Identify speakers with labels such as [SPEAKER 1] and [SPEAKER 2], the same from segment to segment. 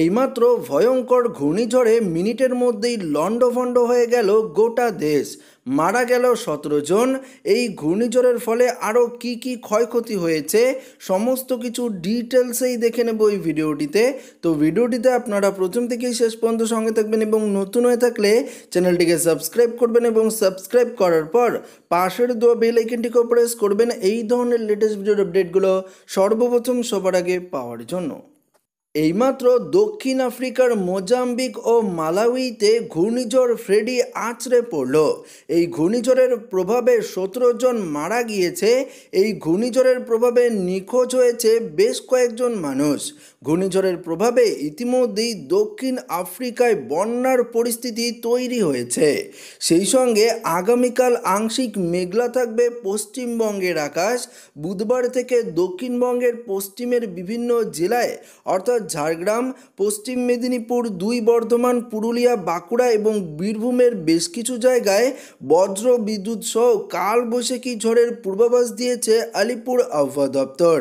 [SPEAKER 1] এইমাত্র ভয়ঙ্কর ঘূর্ণিঝড়ে মিনিটের মধ্যেই লণ্ডভণ্ড হয়ে গেল গোটা দেশ মারা গেল সতেরো জন এই ঘূর্ণিঝড়ের ফলে আরও কি কি ক্ষয়ক্ষতি হয়েছে সমস্ত কিছু ডিটেলসেই দেখে নেব এই ভিডিওটিতে তো ভিডিওটিতে আপনারা প্রথম থেকেই শেষ পর্যন্ত সঙ্গে থাকবেন এবং নতুন হয়ে থাকলে চ্যানেলটিকে সাবস্ক্রাইব করবেন এবং সাবস্ক্রাইব করার পর পাশের দোয়া বেল প্রেস করবেন এই ধরনের লেটেস্ট ভিডিওর আপডেটগুলো সর্বপ্রথম সবার আগে পাওয়ার জন্য এইমাত্র দক্ষিণ আফ্রিকার মোজাম্বিক ও মালাউইতে ঘূর্ণিঝড় ফ্রেডি আছড়ে পড়ল এই ঘূর্ণিঝড়ের প্রভাবে সতেরো জন মারা গিয়েছে এই ঘূর্ণিঝড়ের প্রভাবে নিখোঁজ হয়েছে বেশ কয়েকজন মানুষ ঘূর্ণিঝড়ের প্রভাবে ইতিমধ্যেই দক্ষিণ আফ্রিকায় বন্যার পরিস্থিতি তৈরি হয়েছে সেই সঙ্গে আগামীকাল আংশিক মেঘলা থাকবে পশ্চিমবঙ্গের আকাশ বুধবার থেকে দক্ষিণবঙ্গের পশ্চিমের বিভিন্ন জেলায় অর্থাৎ ঝাড়গ্রাম পশ্চিম মেদিনীপুর দুই বর্ধমান পুরুলিয়া বাঁকুড়া এবং বীরভূমের বেশ কিছু জায়গায় বজ্র বিদ্যুৎ সহ কাল বৈশাখী ঝড়ের পূর্বাভাস দিয়েছে আলিপুর আবহাওয়া দপ্তর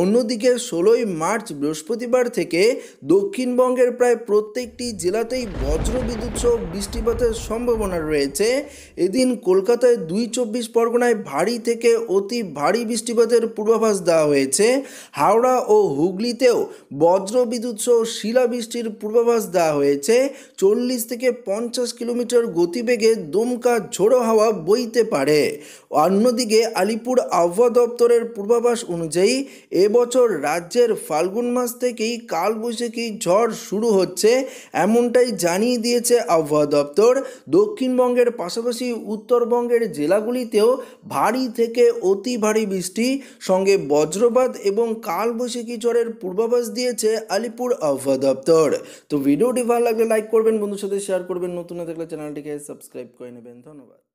[SPEAKER 1] অন্যদিকে ষোলোই মার্চ বৃহস্পতিবার থেকে দক্ষিণবঙ্গের প্রায় প্রত্যেকটি জেলাতেই বজ্র বিদ্যুৎ সহ বৃষ্টিপাতের সম্ভাবনা রয়েছে এদিন কলকাতায় দুই চব্বিশ পরগনায় ভারী থেকে অতি ভারী বৃষ্টিপাতের পূর্বাভাস দেওয়া হয়েছে হাওড়া ও হুগলিতেও বজ্র বিদ্যুৎ সহ শিলাবৃষ্টির পূর্বাভাস দেওয়া হয়েছে চল্লিশ থেকে পঞ্চাশ কিলোমিটার গতিবেগে দমকা ঝোড়ো হাওয়া বইতে পারে অন্যদিকে আলিপুর আবহাওয়া দপ্তরের পূর্বাভাস অনুযায়ী এবছর রাজ্যের ফাল্গুন মাস থেকেই কালবৈশাখী ঝড় শুরু হচ্ছে এমনটাই জানিয়ে দিয়েছে আবহাওয়া দপ্তর দক্ষিণবঙ্গের পাশাপাশি উত্তরবঙ্গের জেলাগুলিতেও ভারী থেকে অতি ভারী বৃষ্টি সঙ্গে বজ্রপাত এবং কালবৈশাখী ঝড়ের পূর্বাভাস দিয়েছে আলিপুর আবহাওয়া দপ্তর তো ভিডিওটি ভালো লাগলে লাইক করবেন বন্ধুর সাথে শেয়ার করবেন নতুন না থাকলে চ্যানেলটিকে সাবস্ক্রাইব করে নেবেন ধন্যবাদ